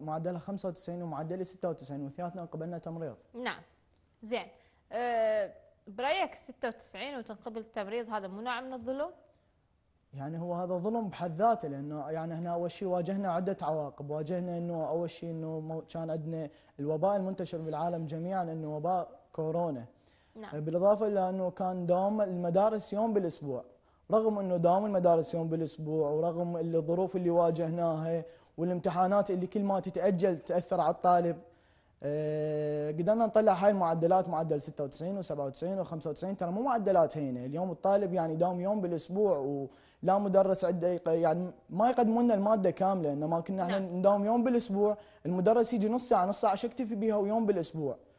معدلها 95 ومعدلي 96 واثنيناتنا قبلنا تمريض نعم زين أه برايك 96 وتنقبل التمريض هذا مو نوع من الظلم؟ يعني هو هذا ظلم بحد ذاته لانه يعني احنا اول شيء واجهنا عده عواقب، واجهنا انه اول شيء انه كان عندنا الوباء المنتشر بالعالم جميعا انه وباء كورونا. نعم. أه، بالاضافه الى انه كان دوام المدارس يوم بالاسبوع، رغم انه دوام المدارس يوم بالاسبوع ورغم الظروف اللي واجهناها والامتحانات اللي كل ما تتاجل تاثر على الطالب آه، قدرنا نطلع هاي المعدلات معدل 96 و97 و95 ترى مو معدلات هينه اليوم الطالب يعني داوم يوم بالاسبوع ولا مدرس عنده يعني ما يقدموا لنا الماده كامله انما كنا احنا نعم. نداوم يوم بالاسبوع المدرس يجي نص ساعه نص ساعه شكتفي بها ويوم بالاسبوع